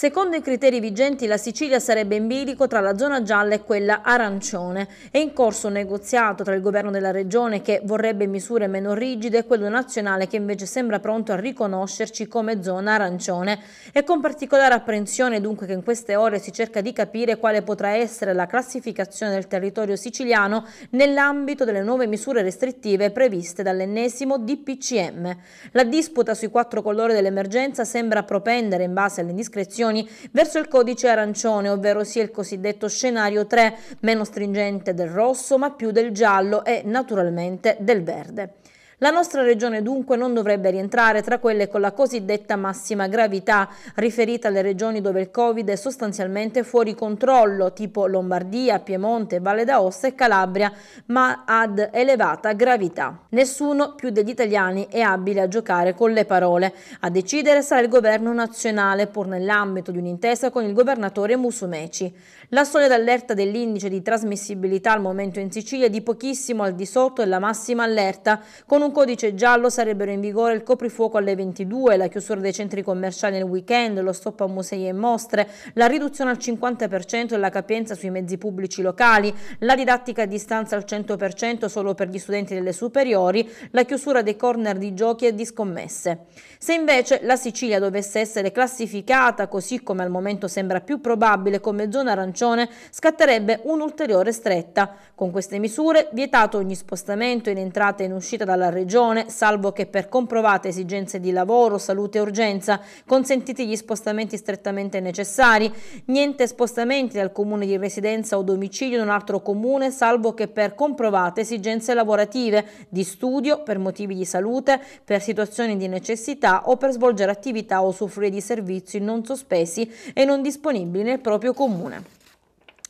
Secondo i criteri vigenti la Sicilia sarebbe in bilico tra la zona gialla e quella arancione. È in corso un negoziato tra il governo della regione che vorrebbe misure meno rigide e quello nazionale che invece sembra pronto a riconoscerci come zona arancione. È con particolare apprensione dunque che in queste ore si cerca di capire quale potrà essere la classificazione del territorio siciliano nell'ambito delle nuove misure restrittive previste dall'ennesimo DPCM. La disputa sui quattro colori dell'emergenza sembra propendere in base alle indiscrezioni restrizioni verso il codice arancione, ovvero sia il cosiddetto scenario 3, meno stringente del rosso ma più del giallo e naturalmente del verde. La nostra regione dunque non dovrebbe rientrare tra quelle con la cosiddetta massima gravità, riferita alle regioni dove il Covid è sostanzialmente fuori controllo, tipo Lombardia, Piemonte, Valle d'Aosta e Calabria, ma ad elevata gravità. Nessuno più degli italiani è abile a giocare con le parole. A decidere sarà il governo nazionale, pur nell'ambito di un'intesa con il governatore Musumeci. La solida d'allerta dell'indice di trasmissibilità al momento in Sicilia è di pochissimo al di sotto della massima allerta, con un un codice giallo sarebbero in vigore il coprifuoco alle 22, la chiusura dei centri commerciali nel weekend, lo stop a musei e mostre, la riduzione al 50% della capienza sui mezzi pubblici locali, la didattica a distanza al 100% solo per gli studenti delle superiori, la chiusura dei corner di giochi e di scommesse. Se invece la Sicilia dovesse essere classificata, così come al momento sembra più probabile, come zona arancione, scatterebbe un'ulteriore stretta. Con queste misure vietato ogni spostamento in entrata e in uscita dalla regione regione, salvo che per comprovate esigenze di lavoro, salute e urgenza, consentiti gli spostamenti strettamente necessari, niente spostamenti dal comune di residenza o domicilio in un altro comune, salvo che per comprovate esigenze lavorative, di studio, per motivi di salute, per situazioni di necessità o per svolgere attività o usufruire di servizi non sospesi e non disponibili nel proprio comune.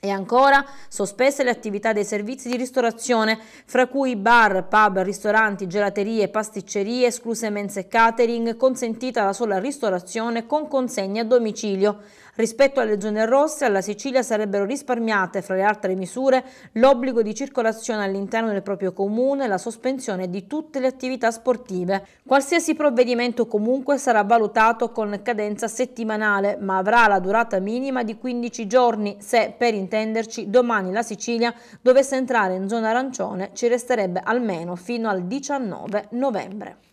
E ancora sospese le attività dei servizi di ristorazione, fra cui bar, pub, ristoranti, gelaterie, pasticcerie, escluse mense e catering, consentita la sola ristorazione con consegne a domicilio. Rispetto alle zone rosse, alla Sicilia sarebbero risparmiate, fra le altre misure, l'obbligo di circolazione all'interno del proprio comune e la sospensione di tutte le attività sportive. Qualsiasi provvedimento comunque sarà valutato con cadenza settimanale, ma avrà la durata minima di 15 giorni se per intervento, intenderci, domani la Sicilia dovesse entrare in zona arancione ci resterebbe almeno fino al 19 novembre.